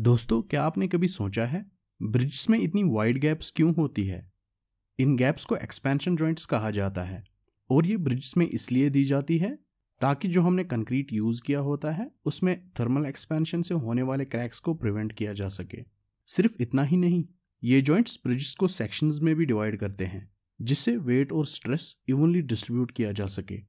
दोस्तों क्या आपने कभी सोचा है ब्रिज्स में इतनी वाइड गैप्स क्यों होती है इन गैप्स को एक्सपेंशन जॉइंट्स कहा जाता है और ये ब्रिज में इसलिए दी जाती है ताकि जो हमने कंक्रीट यूज़ किया होता है उसमें थर्मल एक्सपेंशन से होने वाले क्रैक्स को प्रिवेंट किया जा सके सिर्फ इतना ही नहीं ये जॉइंट्स ब्रिजेस को सेक्शंस में भी डिवाइड करते हैं जिससे वेट और स्ट्रेस इवनली डिस्ट्रीब्यूट किया जा सके